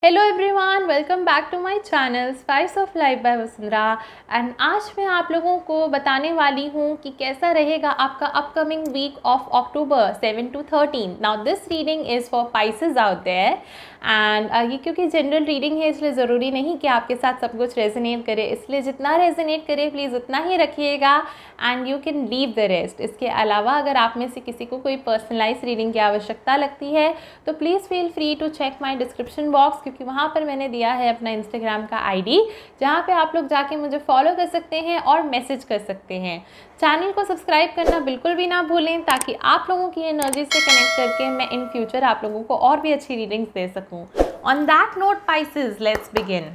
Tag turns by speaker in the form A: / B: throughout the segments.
A: Hello everyone. Welcome back to my channel spice of life by Vasundhara and आज मैं आप लोगों को बताने वाली हूँ कि कैसा रहेगा आपका upcoming week of October 7 to 13 now this reading is for Pisces out there and ये क्योंकि जनरल रीडिंग है इसलिए ज़रूरी नहीं कि आपके साथ सब कुछ रेजनेट करे इसलिए जितना रेजनेट करे प्लीज़ उतना ही रखिएगा and you can leave the rest इसके अलावा अगर आप में से किसी को कोई पर्सनलाइज रीडिंग की आवश्यकता लगती है तो please feel free to check my description box क्योंकि वहाँ पर मैंने दिया दिया है अपना इंस्टाग्राम का आईडी जहाँ पे आप लोग जाके मुझे फॉलो कर सकते हैं और मैसेज कर सकते हैं चैनल को सब्सक्राइब करना बिल्कुल भी ना भूलें ताकि आप लोगों की एनर्जी से कनेक्ट करके मैं इन फ्यूचर आप लोगों को और भी अच्छी रीडिंग्स दे सकूँ on that note Pisces let's begin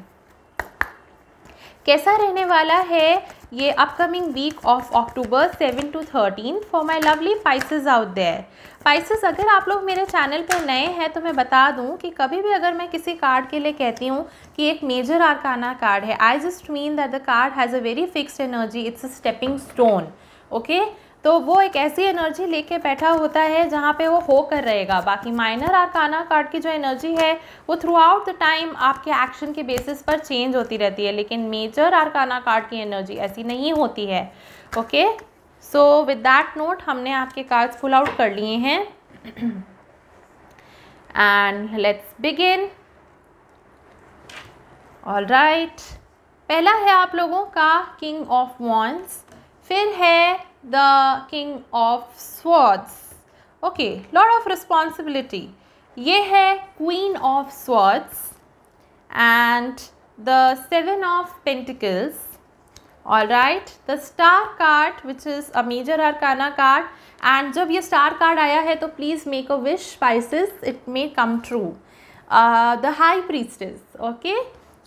A: कैसा रहने वाला है ये upcoming week of October seven to thirteen for my lovely Pisces out there Pisces अगर आप लोग मेरे चैनल पर नए हैं तो मैं बता दूं कि कभी भी अगर मैं किसी कार्ड के लिए कहती हूं कि एक मेजर आरकाना कार्ड है I just mean that the card has a very fixed energy it's a stepping stone okay okay? तो वो एक ऐसी एनर्जी लेके बैठा होता है जहाँ पे वो होकर रहेगा बाकी माइनर आरकाना कार्ड की जो एनर्जी है वो थ्रू आउट द टाइम आपके एक्शन के बेसिस पर चेंज होती रहती है लेकिन मेजर आरकाना कार्ड की एनर्जी ऐसी नहीं होती है okay so with that note हमने आपके कार्ड्स फुल आउट कर लिए हैं and let's begin all right पहला है आप लोगों का किंग ऑफ वॉन्स फिर है the king of swords okay lot of responsibility ye hai queen of swords and the seven of pentacles all right the star card which is a major arcana card and जब ये star card आया है तो please make a wish Pisces it may come true uh, the high priestess okay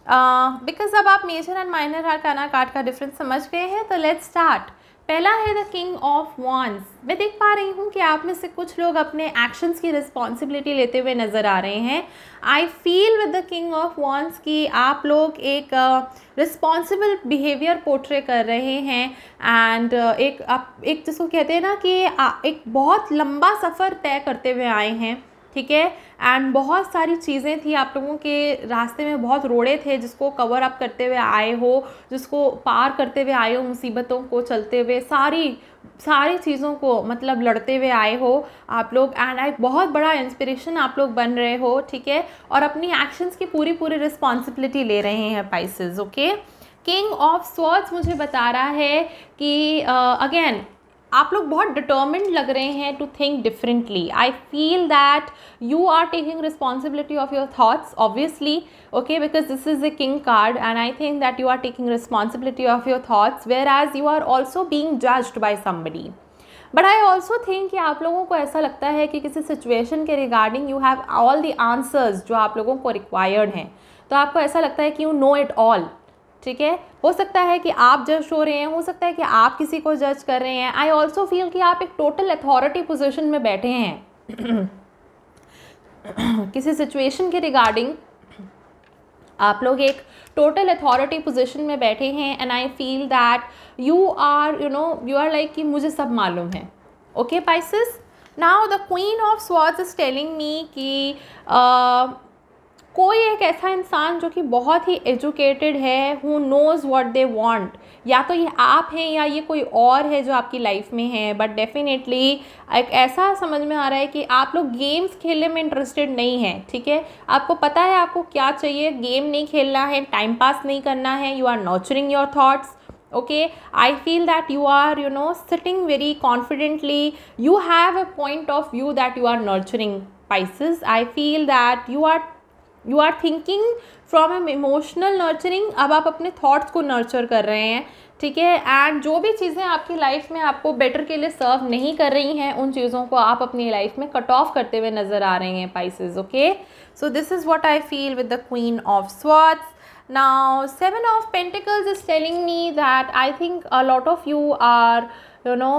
A: uh, Because uh, अब आप Major and Minor Arcana card card का difference समझ गए हैं तो let's start. पहला है द किंग ऑफ वॉन्स मैं देख पा रही हूँ कि आप में से कुछ लोग अपने एक्शंस की रिस्पॉन्सिबिलिटी लेते हुए नज़र आ रहे हैं I feel with the king of wands कि आप लोग एक रिस्पॉन्सिबल बिहेवियर पोर्ट्रे कर रहे हैं एंड uh, एक आप एक जिसको कहते हैं ना कि आ, एक बहुत लंबा सफ़र तय करते हुए आए हैं ठीक है एंड बहुत सारी चीज़ें थी आप लोगों के रास्ते में बहुत रोड़े थे जिसको कवर अप करते हुए आए हो जिसको पार करते हुए आए हो मुसीबतों को चलते हुए सारी सारी चीज़ों को मतलब लड़ते हुए आए हो आप लोग एंड आई बहुत बड़ा इंस्पिरेशन आप लोग बन रहे हो ठीक है और अपनी एक्शंस की पूरी पूरी रिस्पॉन्सिबिलिटी ले रहे हैं Pisces okay king of swords मुझे बता रहा है कि अगेन uh, आप लोग बहुत डिटर्मेंट लग रहे हैं to think differently I feel that you are taking responsibility of your thoughts obviously okay because this is a king card and I think that you are taking responsibility of your thoughts whereas you are also being judged by somebody but I also think कि आप लोगों को ऐसा लगता है कि किसी situation के regarding you have all the answers जो आप लोगों को रिक्वायर्ड हैं तो आपको ऐसा लगता है कि यू नो इट ऑल ठीक है हो सकता है कि आप जज हो रहे हैं हो सकता है कि आप किसी को जज कर रहे हैं आई ऑल्सो फील कि आप एक टोटल अथॉरिटी पोजिशन में बैठे हैं किसी सिचुएशन के रिगार्डिंग आप लोग एक टोटल अथॉरिटी पोजिशन में बैठे हैं and I feel that you are you know you are like कि मुझे सब मालूम है okay Pisces now the queen of स्वाज इज टेलिंग मी कि uh, कोई एक ऐसा इंसान जो कि बहुत ही एजुकेटेड है who knows what they want या तो ये आप हैं या ये कोई और है जो आपकी लाइफ में है बट डेफिनेटली एक ऐसा समझ में आ रहा है कि आप लोग गेम्स खेलने में इंटरेस्टेड नहीं है ठीक है आपको पता है आपको क्या चाहिए गेम नहीं खेलना है टाइम पास नहीं करना है you are nurturing your thoughts okay I feel that you are you know sitting very confidently you have a point of view that you are nurturing Pisces I feel that you are you are thinking from um emotional nurturing अब आप अपने thoughts को nurture कर रहे हैं ठीक है and जो भी चीज़ें आपकी लाइफ में आपको बेटर के लिए सर्व नहीं कर रही हैं उन चीज़ों को आप अपनी लाइफ में कट ऑफ करते हुए नज़र आ रहे हैं Pisces okay so this is what I feel with the queen of swords now seven of pentacles is telling me that I think a lot of you are you know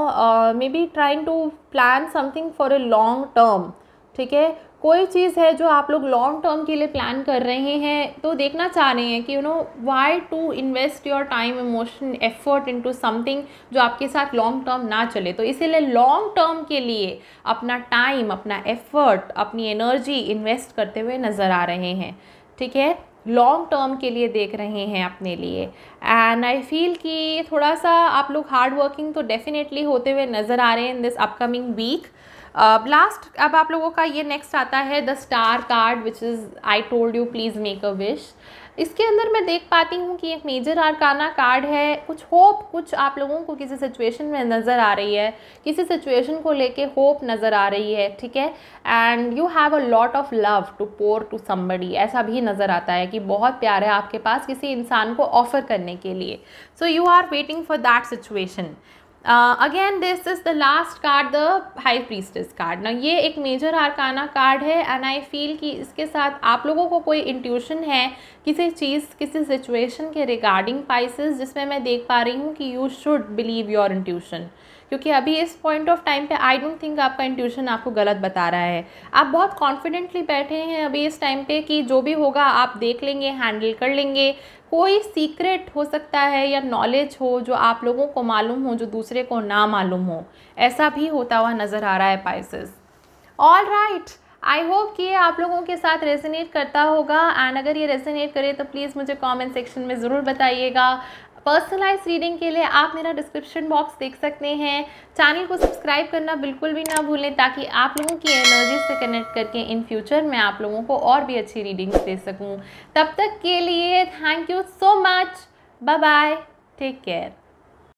A: maybe trying to plan something for a long term ठीक है कोई चीज़ है जो आप लोग long term के लिए plan कर रहे हैं तो देखना चाह रहे हैं कि you know why to invest your time emotion effort into something जो आपके साथ लॉन्ग टर्म ना चले तो इसीलिए लॉन्ग टर्म के लिए अपना टाइम अपना एफर्ट अपनी एनर्जी इन्वेस्ट करते हुए नज़र आ रहे हैं ठीक है लॉन्ग टर्म के लिए देख रहे हैं अपने लिए एंड आई फील कि थोड़ा सा आप लोग हार्ड वर्किंग तो डेफिनेटली होते हुए नज़र आ रहे हैं in this upcoming week last uh, अब आप लोगों का ये नेक्स्ट आता है the star card which is I told you please make a wish इसके अंदर मैं देख पाती हूँ कि एक मेजर आरकाना कार्ड है कुछ होप कुछ आप लोगों को किसी सिचुएशन में नज़र आ रही है किसी सिचुएशन को लेके होप नज़र आ रही है ठीक है and you have a lot of love to pour to somebody ऐसा भी नज़र आता है कि बहुत प्यार है आपके पास किसी इंसान को ऑफ़र करने के लिए so you are waiting for that situation again this is the last card the high priestess card ना ये एक मेजर आरकाना कार्ड है एंड आई फील कि इसके साथ आप लोगों को कोई इंट्यूशन है किसी चीज़ किसी सिचुएशन के रिगार्डिंग पाइसिस जिसमें मैं देख पा रही हूँ कि you should believe your intuition क्योंकि अभी इस पॉइंट ऑफ टाइम पे आई डोंट थिंक आपका इंट्यूशन आपको गलत बता रहा है आप बहुत कॉन्फिडेंटली बैठे हैं अभी इस टाइम पे कि जो भी होगा आप देख लेंगे हैंडल कर लेंगे कोई सीक्रेट हो सकता है या नॉलेज हो जो आप लोगों को मालूम हो जो दूसरे को ना मालूम हो ऐसा भी होता हुआ नज़र आ रहा है Pisces all right I hope कि ये आप लोगों के साथ रेजिनेट करता होगा एंड अगर ये रेजिनेट करे तो प्लीज़ मुझे कमेंट सेक्शन में ज़रूर बताइएगा पर्सनलाइज रीडिंग के लिए आप मेरा डिस्क्रिप्शन बॉक्स देख सकते हैं चैनल को सब्सक्राइब करना बिल्कुल भी ना भूलें ताकि आप लोगों की एनर्जी से कनेक्ट करके इन फ्यूचर मैं आप लोगों को और भी अच्छी रीडिंग्स दे सकूँ तब तक के लिए thank you so much bye bye take care